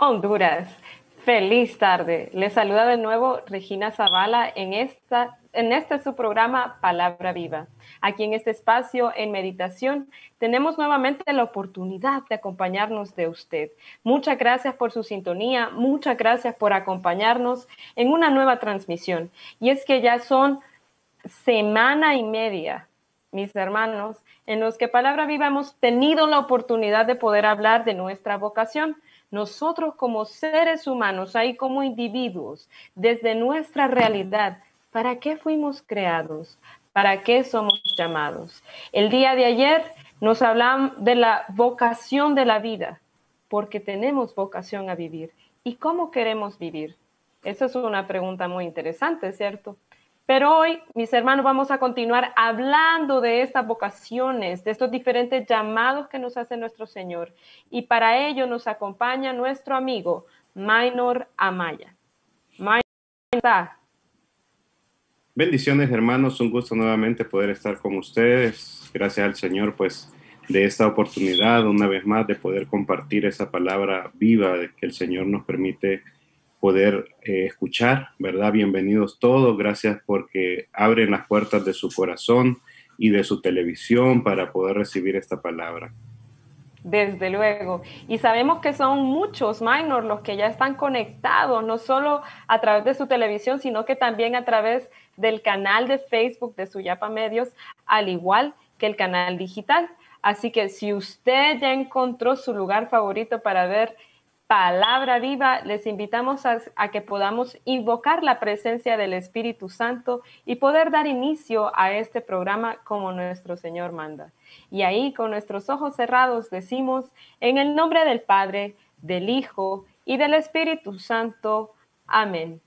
Honduras. Feliz tarde. Les saluda de nuevo Regina Zavala en esta en este su programa Palabra Viva. Aquí en este espacio en meditación tenemos nuevamente la oportunidad de acompañarnos de usted. Muchas gracias por su sintonía, muchas gracias por acompañarnos en una nueva transmisión. Y es que ya son semana y media, mis hermanos, en los que Palabra Viva hemos tenido la oportunidad de poder hablar de nuestra vocación. Nosotros como seres humanos, ahí como individuos, desde nuestra realidad, ¿Para qué fuimos creados? ¿Para qué somos llamados? El día de ayer nos hablan de la vocación de la vida, porque tenemos vocación a vivir. ¿Y cómo queremos vivir? Esa es una pregunta muy interesante, ¿cierto? Pero hoy, mis hermanos, vamos a continuar hablando de estas vocaciones, de estos diferentes llamados que nos hace nuestro Señor. Y para ello nos acompaña nuestro amigo Minor Amaya. Bendiciones hermanos, un gusto nuevamente poder estar con ustedes. Gracias al Señor pues de esta oportunidad una vez más de poder compartir esa palabra viva que el Señor nos permite poder eh, escuchar, ¿verdad? Bienvenidos todos, gracias porque abren las puertas de su corazón y de su televisión para poder recibir esta palabra. Desde luego. Y sabemos que son muchos minors los que ya están conectados, no solo a través de su televisión, sino que también a través del canal de Facebook de Suyapa Medios, al igual que el canal digital. Así que si usted ya encontró su lugar favorito para ver palabra viva, les invitamos a, que podamos invocar la presencia del Espíritu Santo y poder dar inicio a este programa como nuestro Señor manda. Y ahí con nuestros ojos cerrados decimos, en el nombre del Padre, del Hijo y del Espíritu Santo. Amén.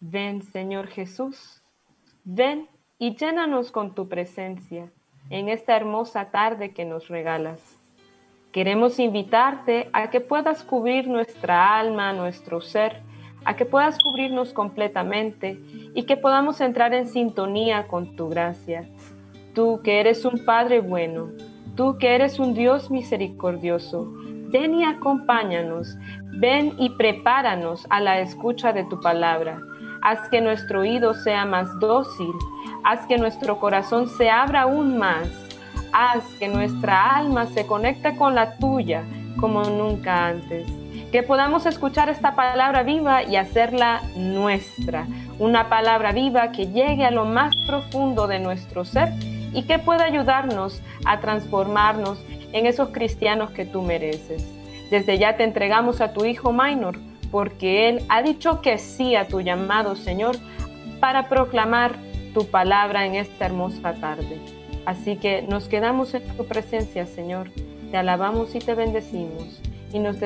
Ven, Señor Jesús, ven y llénanos con tu presencia en esta hermosa tarde que nos regalas. Queremos invitarte a que puedas cubrir nuestra alma, nuestro ser, a que puedas cubrirnos completamente y que podamos entrar en sintonía con tu gracia. Tú que eres un Padre bueno, tú que eres un Dios misericordioso, ven y acompáñanos, ven y prepáranos a la escucha de tu palabra. Haz que nuestro oído sea más dócil, haz que nuestro corazón se abra aún más haz que nuestra alma se conecte con la tuya como nunca antes. Que podamos escuchar esta palabra viva y hacerla nuestra. Una palabra viva que llegue a lo más profundo de nuestro ser y que pueda ayudarnos a transformarnos en esos cristianos que tú mereces. Desde ya te entregamos a tu hijo Minor, porque él ha dicho que sí a tu llamado, Señor, para proclamar tu palabra en esta hermosa tarde. Así que nos quedamos en tu presencia, Señor. Te alabamos y te bendecimos y nos,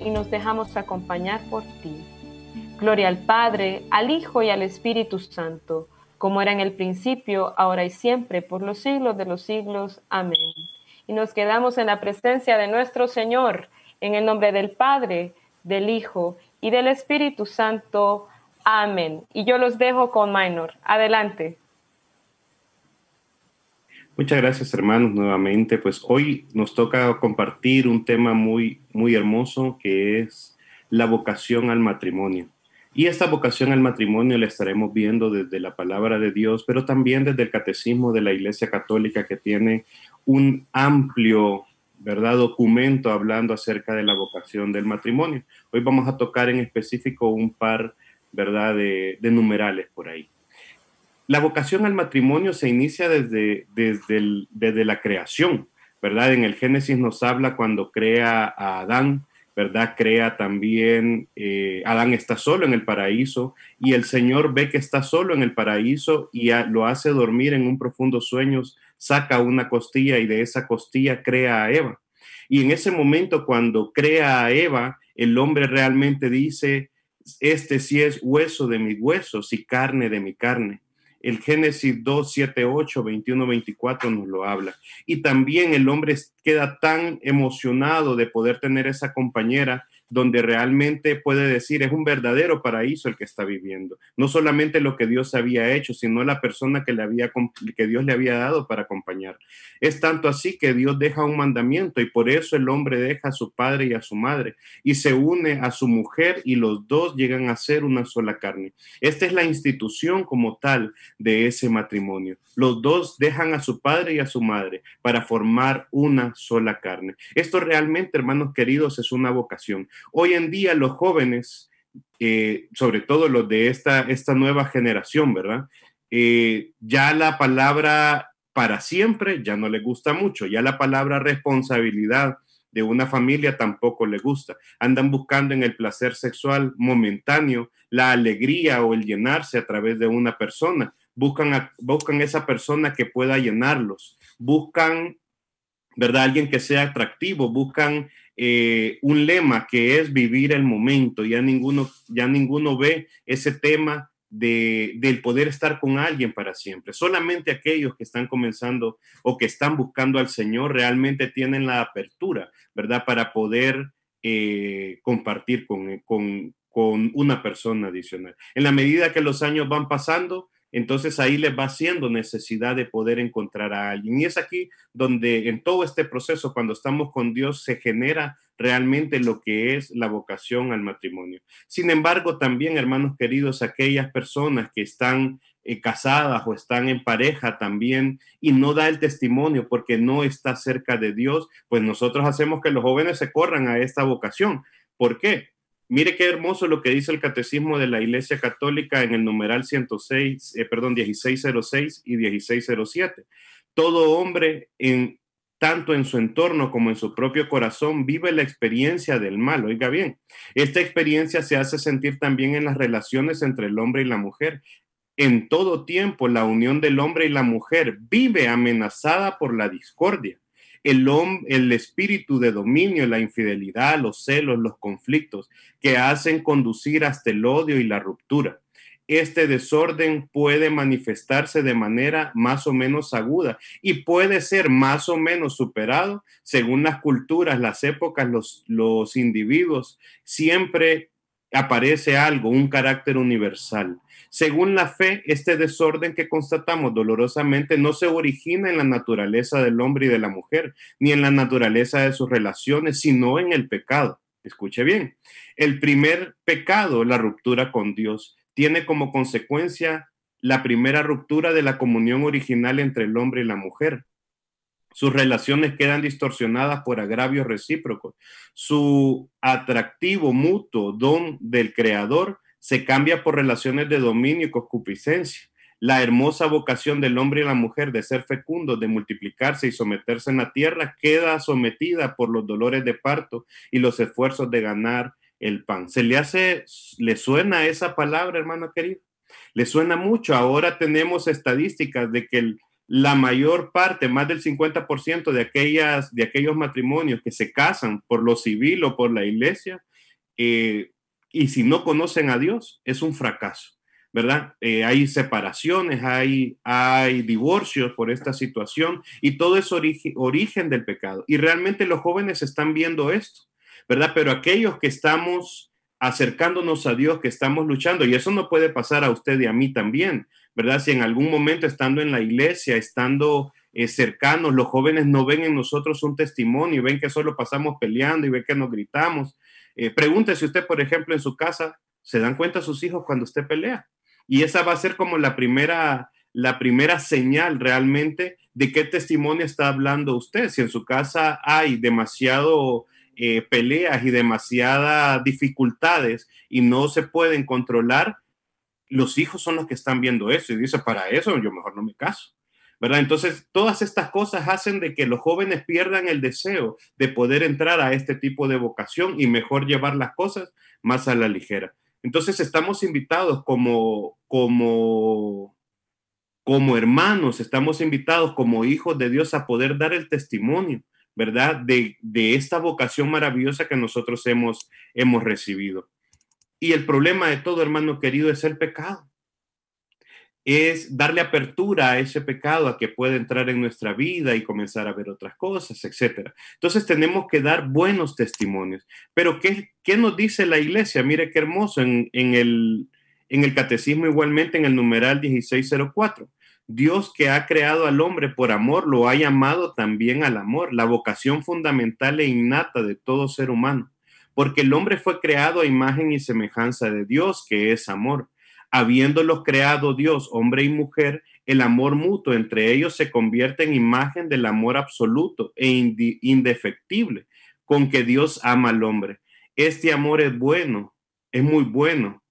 y nos dejamos acompañar por ti. Gloria al Padre, al Hijo y al Espíritu Santo, como era en el principio, ahora y siempre, por los siglos de los siglos. Amén. Y nos quedamos en la presencia de nuestro Señor, en el nombre del Padre, del Hijo y del Espíritu Santo. Amén. Y yo los dejo con Minor. Adelante. Muchas gracias hermanos nuevamente. Pues hoy nos toca compartir un tema muy, muy hermoso que es la vocación al matrimonio. Y esta vocación al matrimonio la estaremos viendo desde la palabra de Dios, pero también desde el catecismo de la Iglesia Católica que tiene un amplio ¿verdad? documento hablando acerca de la vocación del matrimonio. Hoy vamos a tocar en específico un par ¿verdad? De, de numerales por ahí. La vocación al matrimonio se inicia desde, desde, desde la creación, ¿verdad? En el Génesis nos habla cuando crea a Adán, ¿verdad? Crea también, eh, Adán está solo en el paraíso y el Señor ve que está solo en el paraíso y lo hace dormir en un profundo sueño, saca una costilla y de esa costilla crea a Eva. Y en ese momento cuando crea a Eva, el hombre realmente dice, este sí es hueso de mis huesos y carne de mi carne. El Génesis 2, 7, 8, 21, 24 nos lo habla. Y también el hombre queda tan emocionado de poder tener esa compañera donde realmente puede decir es un verdadero paraíso el que está viviendo. No solamente lo que Dios había hecho, sino la persona que, le había, que Dios le había dado para acompañar. Es tanto así que Dios deja un mandamiento y por eso el hombre deja a su padre y a su madre y se une a su mujer y los dos llegan a ser una sola carne. Esta es la institución como tal de ese matrimonio. Los dos dejan a su padre y a su madre para formar una sola carne. Esto realmente, hermanos queridos, es una vocación. Hoy en día los jóvenes, eh, sobre todo los de esta, esta nueva generación, ¿verdad? Eh, ya la palabra para siempre ya no le gusta mucho, ya la palabra responsabilidad de una familia tampoco le gusta. Andan buscando en el placer sexual momentáneo la alegría o el llenarse a través de una persona. Buscan, a, buscan esa persona que pueda llenarlos. Buscan ¿verdad? Alguien que sea atractivo, buscan eh, un lema que es vivir el momento, ya ninguno, ya ninguno ve ese tema de, del poder estar con alguien para siempre. Solamente aquellos que están comenzando o que están buscando al Señor realmente tienen la apertura, ¿verdad? Para poder eh, compartir con, con una persona adicional. En la medida que los años van pasando, entonces ahí les va siendo necesidad de poder encontrar a alguien. Y es aquí donde en todo este proceso, cuando estamos con Dios, se genera realmente lo que es la vocación al matrimonio. Sin embargo, también, hermanos queridos, aquellas personas que están eh, casadas o están en pareja también y no da el testimonio porque no está cerca de Dios, pues nosotros hacemos que los jóvenes se corran a esta vocación. ¿Por qué? Mire qué hermoso lo que dice el Catecismo de la Iglesia Católica en el numeral 106, eh, perdón, 1606 y 1607. Todo hombre, tanto en su entorno como en su propio corazón, vive la experiencia del mal. Oiga bien, esta experiencia se hace sentir también en las relaciones entre el hombre y la mujer. En todo tiempo, la unión del hombre y la mujer vive amenazada por la discordia el, espíritu de dominio, la infidelidad, los celos, los conflictos que hacen conducir hasta el odio y la ruptura. Este desorden puede manifestarse de manera más o menos aguda y puede ser más o menos superado según las culturas, las épocas, los individuos. Siempre aparece algo, un carácter universal. Según la fe, este desorden que constatamos dolorosamente no se origina en la naturaleza del hombre y de la mujer, ni en la naturaleza de sus relaciones, sino en el pecado. Escuche bien, el primer pecado, la ruptura con Dios, tiene como consecuencia la primera ruptura de la comunión original entre el hombre y la mujer. Sus relaciones quedan distorsionadas por agravios recíprocos. Su atractivo mutuo don del Creador se cambia por relaciones de dominio y concupiscencia. La hermosa vocación del hombre y la mujer de ser fecundos, de multiplicarse y someterse en la tierra, queda sometida por los dolores de parto y los esfuerzos de ganar el pan. ¿Se le hace, le suena esa palabra, hermano querido? Le suena mucho. Ahora tenemos estadísticas de que la mayor parte, más del 50% de, aquellas, de aquellos matrimonios que se casan por lo civil o por la iglesia, eh, y si no conocen a Dios, es un fracaso, ¿verdad? Eh, hay separaciones, hay, hay divorcios por esta situación y todo es origen, del pecado. Y realmente los jóvenes están viendo esto, ¿verdad? Pero aquellos que estamos acercándonos a Dios, que estamos luchando, y eso no puede pasar a usted y a mí también, ¿verdad? Si en algún momento estando en la iglesia, estando eh, cercanos, los jóvenes no ven en nosotros un testimonio, ven que solo pasamos peleando y ven que nos gritamos, eh, pregúntese usted, por ejemplo, en su casa, ¿se dan cuenta sus hijos cuando usted pelea? Y esa va a ser como la primera, la primera señal realmente de qué testimonio está hablando usted. Si en su casa hay demasiado eh, peleas y demasiadas dificultades y no se pueden controlar, los hijos son los que están viendo eso y dice, para eso yo mejor no me caso. ¿verdad? Entonces, todas estas cosas hacen de que los jóvenes pierdan el deseo de poder entrar a este tipo de vocación y mejor llevar las cosas más a la ligera. Entonces, estamos invitados como, como, como hermanos, estamos invitados como hijos de Dios a poder dar el testimonio, ¿verdad? De, de esta vocación maravillosa que nosotros hemos, hemos recibido. Y el problema de todo, hermano querido, es el pecado es darle apertura a ese pecado a que pueda entrar en nuestra vida y comenzar a ver otras cosas, etc. Entonces tenemos que dar buenos testimonios. Pero ¿qué, nos dice la iglesia? Mire qué hermoso en, el, en el catecismo igualmente en el numeral 1604. Dios que ha creado al hombre por amor lo ha llamado también al amor, la vocación fundamental e innata de todo ser humano, porque el hombre fue creado a imagen y semejanza de Dios, que es amor habiéndolos creado Dios, hombre y mujer, el amor mutuo entre ellos se convierte en imagen del amor absoluto e indefectible con que Dios ama al hombre. Este amor es bueno, es muy bueno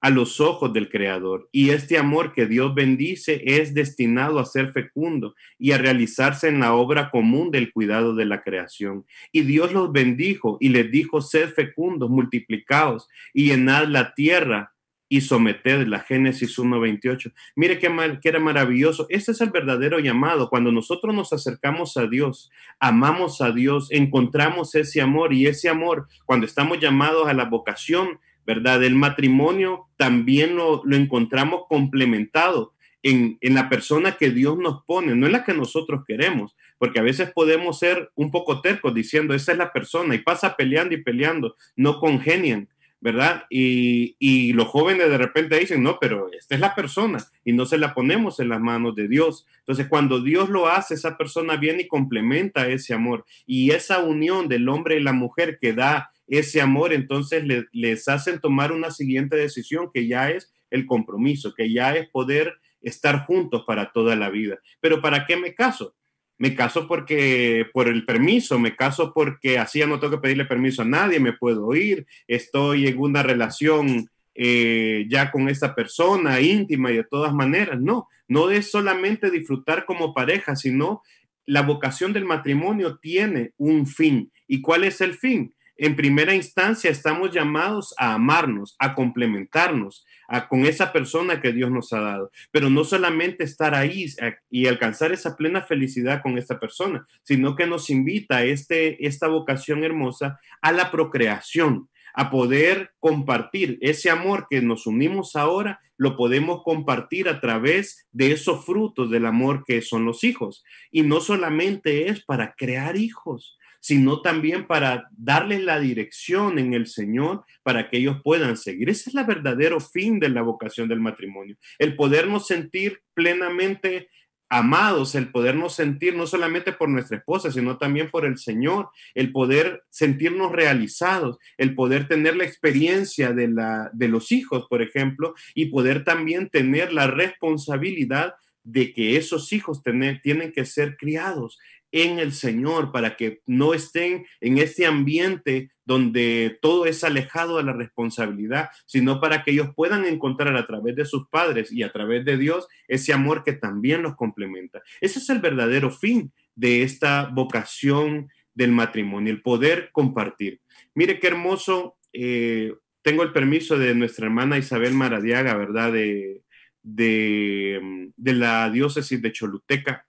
a los ojos del Creador, y este amor que Dios bendice es destinado a ser fecundo y a realizarse en la obra común del cuidado de la creación. Y Dios los bendijo y les dijo, sed fecundos, multiplicados y llenad la tierra y someted la Génesis 1.28. Mire qué, mal, qué era maravilloso. Este es el verdadero llamado. Cuando nosotros nos acercamos a Dios, amamos a Dios, encontramos ese amor y ese amor, cuando estamos llamados a la vocación, ¿verdad? del matrimonio también lo, encontramos complementado en, en, la persona que Dios nos pone, no es la que nosotros queremos, porque a veces podemos ser un poco tercos diciendo, esa es la persona y pasa peleando y peleando, no congenian. ¿verdad? Y, los jóvenes de repente dicen, no, pero esta es la persona y no se la ponemos en las manos de Dios. Entonces, cuando Dios lo hace, esa persona viene y complementa ese amor. Y esa unión del hombre y la mujer que da ese amor, entonces les hacen tomar una siguiente decisión que ya es el compromiso, que ya es poder estar juntos para toda la vida. Pero ¿para qué me caso? me caso porque por el permiso, me caso porque así ya no tengo que pedirle permiso a nadie, me puedo ir, estoy en una relación eh, ya con esa persona íntima y de todas maneras. No, no es solamente disfrutar como pareja, sino la vocación del matrimonio tiene un fin. ¿Y cuál es el fin? en primera instancia estamos llamados a amarnos, a complementarnos a, con esa persona que Dios nos ha dado, pero no solamente estar ahí y alcanzar esa plena felicidad con esta persona, sino que nos invita a este, esta vocación hermosa a la procreación, a poder compartir ese amor que nos unimos ahora, lo podemos compartir a través de esos frutos del amor que son los hijos. Y no solamente es para crear hijos, sino también para darles la dirección en el Señor para que ellos puedan seguir. Ese es el verdadero fin de la vocación del matrimonio, el podernos sentir plenamente amados, el podernos sentir no solamente por nuestra esposa, sino también por el Señor, el poder sentirnos realizados, el poder tener la experiencia de, la, de los hijos, por ejemplo, y poder también tener la responsabilidad de que esos hijos tienen que ser criados en el Señor, para que no estén en este ambiente donde todo es alejado de la responsabilidad, sino para que ellos puedan encontrar a través de sus padres y a través de Dios ese amor que también los complementa. Ese es el verdadero fin de esta vocación del matrimonio, el poder compartir. Mire qué hermoso, eh, tengo el permiso de nuestra hermana Isabel Maradiaga, ¿verdad? de, de la diócesis de Choluteca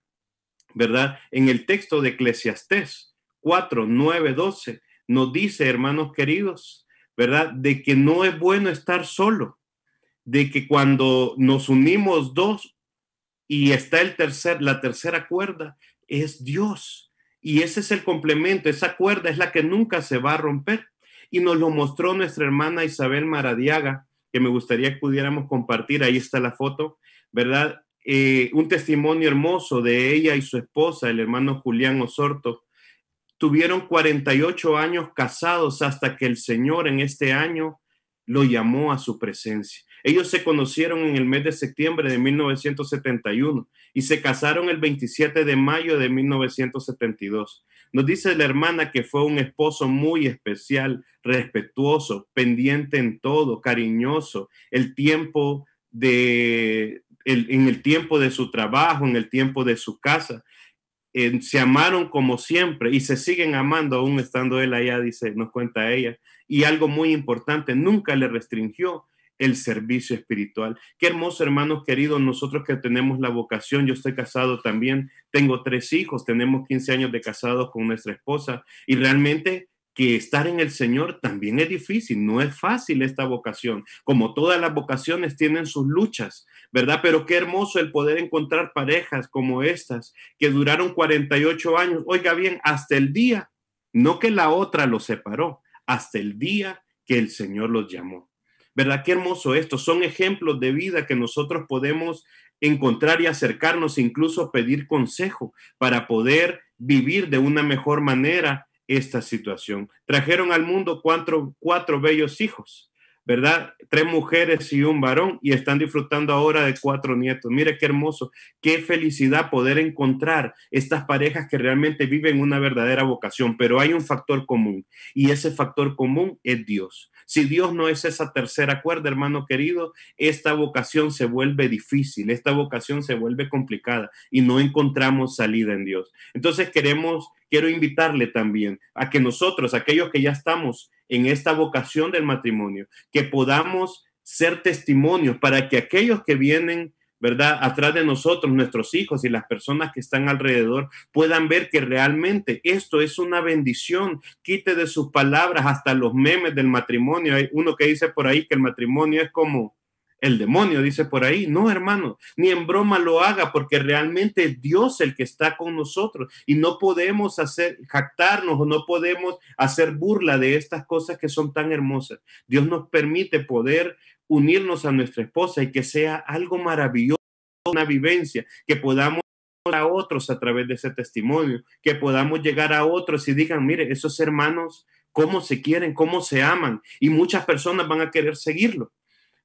¿verdad? En el texto de Eclesiastés 4, 9, 12, nos dice, hermanos queridos, ¿verdad? De que no es bueno estar solo, de que cuando nos unimos dos y está el tercer, la tercera cuerda, es Dios. Y ese es el complemento, esa cuerda es la que nunca se va a romper. Y nos lo mostró nuestra hermana Isabel Maradiaga, que me gustaría que pudiéramos compartir. Ahí está la foto, ¿verdad? Eh, un testimonio hermoso de ella y su esposa, el hermano Julián Osorto. Tuvieron 48 años casados hasta que el Señor en este año lo llamó a su presencia. Ellos se conocieron en el mes de septiembre de 1971 y se casaron el 27 de mayo de 1972. Nos dice la hermana que fue un esposo muy especial, respetuoso, pendiente en todo, cariñoso. El tiempo de, en el tiempo de su trabajo, en el tiempo de su casa. Eh, se amaron como siempre y se siguen amando aún estando él allá, dice, nos cuenta ella. Y algo muy importante, nunca le restringió el servicio espiritual. Qué hermoso, hermanos queridos, nosotros que tenemos la vocación, yo estoy casado también, tengo tres hijos, tenemos 15 años de casados con nuestra esposa y realmente que estar en el Señor también es difícil, no es fácil esta vocación, como todas las vocaciones tienen sus luchas, ¿verdad? Pero qué hermoso el poder encontrar parejas como estas, que duraron 48 años, oiga bien, hasta el día, no que la otra los separó, hasta el día que el Señor los llamó. ¿Verdad? Qué hermoso esto. Son ejemplos de vida que nosotros podemos encontrar y acercarnos, incluso pedir consejo para poder vivir de una mejor manera esta situación. Trajeron al mundo cuatro, cuatro bellos hijos, ¿verdad? Tres mujeres y un varón y están disfrutando ahora de cuatro nietos. Mire qué hermoso, qué felicidad poder encontrar estas parejas que realmente viven una verdadera vocación, pero hay un factor común y ese factor común es Dios. Si Dios no es esa tercera cuerda, hermano querido, esta vocación se vuelve difícil, esta vocación se vuelve complicada y no encontramos salida en Dios. Entonces queremos, quiero invitarle también a que nosotros, aquellos que ya estamos en esta vocación del matrimonio, que podamos ser testimonios para que aquellos que vienen, ¿verdad?, atrás de nosotros, nuestros hijos y las personas que están alrededor, puedan ver que realmente esto es una bendición. Quite de sus palabras hasta los memes del matrimonio. Hay uno que dice por ahí que el matrimonio es como, el demonio, dice por ahí. No, hermano, ni en broma lo haga, porque realmente es Dios el que está con nosotros y no podemos hacer jactarnos o no podemos hacer burla de estas cosas que son tan hermosas. Dios nos permite poder unirnos a nuestra esposa y que sea algo maravilloso, una vivencia, que podamos a otros a través de ese testimonio, que podamos llegar a otros y digan, mire, esos hermanos, cómo se quieren, cómo se aman, y muchas personas van a querer seguirlo.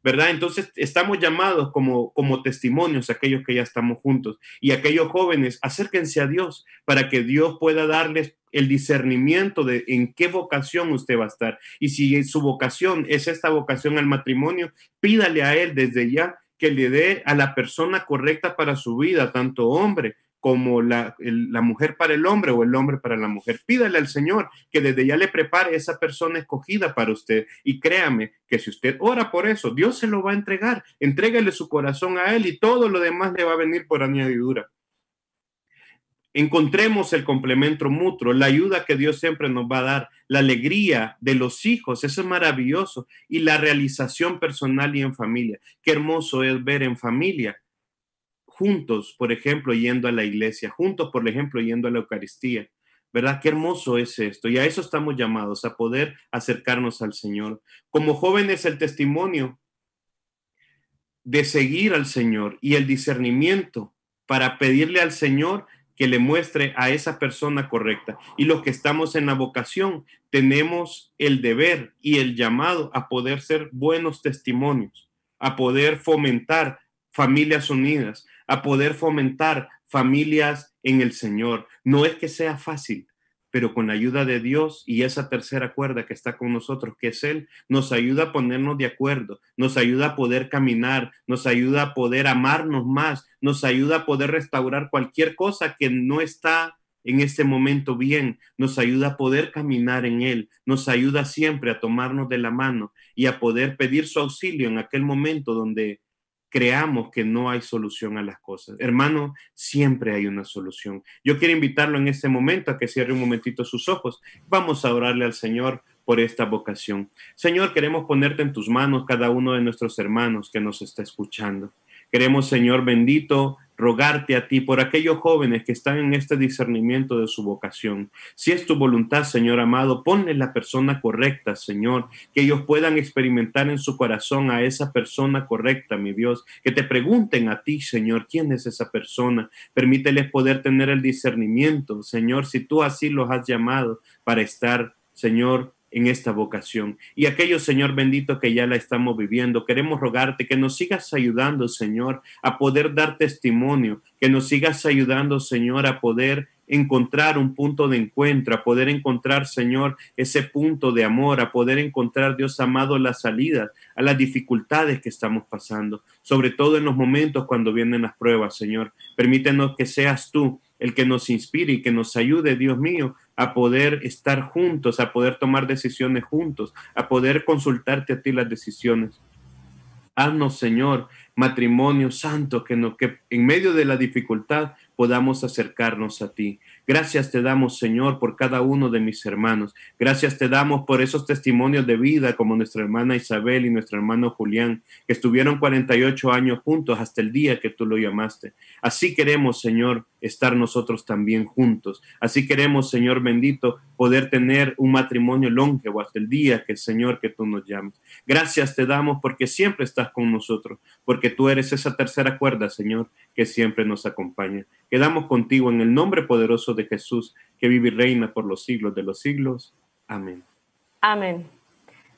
¿verdad? Entonces estamos llamados como, como testimonios, aquellos que ya estamos juntos, y aquellos jóvenes, acérquense a Dios para que Dios pueda darles el discernimiento de en qué vocación usted va a estar. Y si su vocación es esta vocación al matrimonio, pídale a Él desde ya que le dé a la persona correcta para su vida, tanto hombre como la, mujer para el hombre o el hombre para la mujer. Pídale al Señor que desde ya le prepare esa persona escogida para usted. Y créame que si usted ora por eso, Dios se lo va a entregar. Entrégale su corazón a Él y todo lo demás le va a venir por añadidura. Encontremos el complemento mutuo, la ayuda que Dios siempre nos va a dar, la alegría de los hijos, eso es maravilloso, y la realización personal y en familia. Qué hermoso es ver en familia juntos, por ejemplo, yendo a la iglesia, juntos, por ejemplo, yendo a la Eucaristía. ¿Verdad? Qué hermoso es esto. Y a eso estamos llamados, a poder acercarnos al Señor. Como jóvenes, el testimonio de seguir al Señor y el discernimiento para pedirle al Señor que le muestre a esa persona correcta. Y los que estamos en la vocación tenemos el deber y el llamado a poder ser buenos testimonios, a poder fomentar familias unidas, a poder fomentar familias en el Señor. No es que sea fácil, pero con la ayuda de Dios y esa tercera cuerda que está con nosotros, que es Él, nos ayuda a ponernos de acuerdo, nos ayuda a poder caminar, nos ayuda a poder amarnos más, nos ayuda a poder restaurar cualquier cosa que no está en este momento bien, nos ayuda a poder caminar en Él, nos ayuda siempre a tomarnos de la mano y a poder pedir su auxilio en aquel momento donde creamos que no hay solución a las cosas. Hermano, siempre hay una solución. Yo quiero invitarlo en este momento a que cierre un momentito sus ojos. Vamos a orarle al Señor por esta vocación. Señor, queremos ponerte en tus manos cada uno de nuestros hermanos que nos está escuchando. Queremos, Señor bendito, rogarte a ti por aquellos jóvenes que están en este discernimiento de su vocación. Si es tu voluntad, Señor amado, ponle la persona correcta, Señor, que ellos puedan experimentar en su corazón a esa persona correcta, mi Dios, que te pregunten a ti, Señor, quién es esa persona. Permíteles poder tener el discernimiento, Señor, si tú así los has llamado para estar, Señor, en esta vocación. Y aquellos, Señor bendito, que ya la estamos viviendo, queremos rogarte que nos sigas ayudando, Señor, a poder dar testimonio, que nos sigas ayudando, Señor, a poder encontrar un punto de encuentro, a poder encontrar, Señor, ese punto de amor, a poder encontrar, Dios amado, las salidas a las dificultades que estamos pasando, sobre todo en los momentos cuando vienen las pruebas, Señor. Permítenos que seas tú el que nos inspire y que nos ayude, Dios mío, a poder estar juntos, a poder tomar decisiones juntos, a poder consultarte a ti las decisiones. Haznos, Señor, matrimonio santo, que, que en medio de la dificultad podamos acercarnos a ti. Gracias te damos, Señor, por cada uno de mis hermanos. Gracias te damos por esos testimonios de vida como nuestra hermana Isabel y nuestro hermano Julián, que estuvieron 48 años juntos hasta el día que tú lo llamaste. Así queremos, Señor, estar nosotros también juntos. Así queremos, Señor bendito, poder tener un matrimonio longevo hasta el día que, el Señor, que tú nos llamas, Gracias te damos porque siempre estás con nosotros, porque tú eres esa tercera cuerda, Señor, que siempre nos acompaña. Quedamos contigo en el nombre poderoso de Jesús, que vive y reina por los siglos de los siglos. Amén. Amén.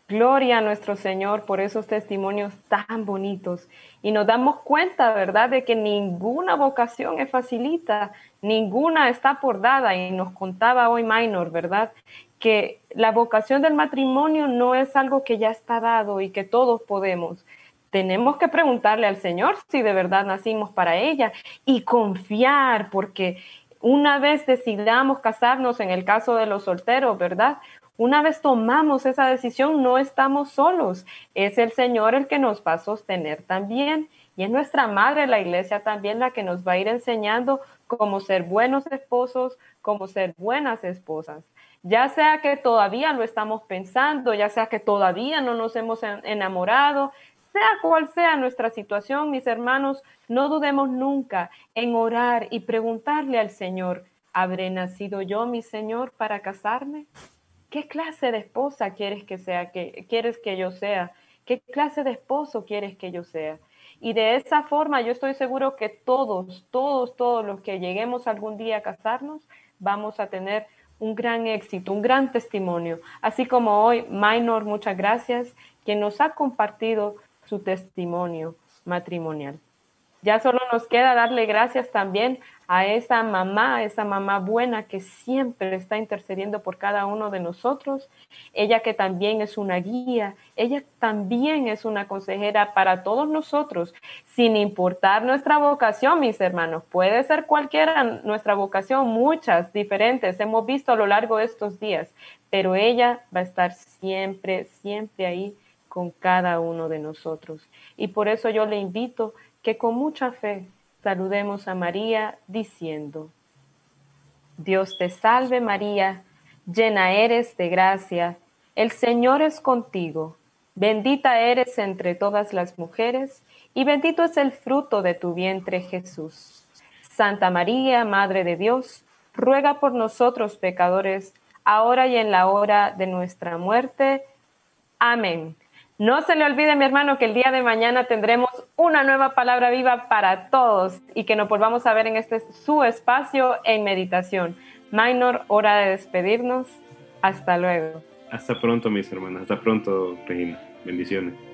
Gloria a nuestro Señor por esos testimonios tan bonitos. Y nos damos cuenta, ¿verdad?, de que ninguna vocación es facilita, ninguna está por dada. Y nos contaba hoy Minor, ¿verdad?, que la vocación del matrimonio no es algo que ya está dado y que todos podemos. Tenemos que preguntarle al Señor si de verdad nacimos para ella y confiar, porque una vez decidamos casarnos, en el caso de los solteros, ¿verdad? Una vez tomamos esa decisión, no estamos solos. Es el Señor el que nos va a sostener también. Y es nuestra madre, la iglesia, también la que nos va a ir enseñando cómo ser buenos esposos, cómo ser buenas esposas. Ya sea que todavía lo estamos pensando, ya sea que todavía no nos hemos enamorado, sea cual sea nuestra situación, mis hermanos, no dudemos nunca en orar y preguntarle al Señor, ¿habré nacido yo, mi Señor, para casarme? ¿Qué clase de esposa quieres que sea que quieres que yo sea? ¿Qué clase de esposo quieres que yo sea? Y de esa forma yo estoy seguro que todos, todos, todos los que lleguemos algún día a casarnos, vamos a tener un gran éxito, un gran testimonio. Así como hoy, Minor, muchas gracias, quien nos ha compartido su testimonio matrimonial. Ya solo nos queda darle gracias también a esa mamá, esa mamá buena que siempre está intercediendo por cada uno de nosotros, ella que también es una guía, ella también es una consejera para todos nosotros, sin importar nuestra vocación, mis hermanos. Puede ser cualquiera nuestra vocación, muchas diferentes, hemos visto a lo largo de estos días, pero ella va a estar siempre, siempre ahí con cada uno de nosotros. Y por eso yo le invito que con mucha fe saludemos a María diciendo, Dios te salve María, llena eres de gracia, el Señor es contigo, bendita eres entre todas las mujeres, y bendito es el fruto de tu vientre Jesús. Santa María, Madre de Dios, ruega por nosotros pecadores, ahora y en la hora de nuestra muerte. Amén. No se le olvide, mi hermano, que el día de mañana tendremos una nueva palabra viva para todos y que nos volvamos a ver en este su espacio en meditación. Minor, hora de despedirnos. Hasta luego. Hasta pronto, mis hermanas. Hasta pronto, Regina. Bendiciones.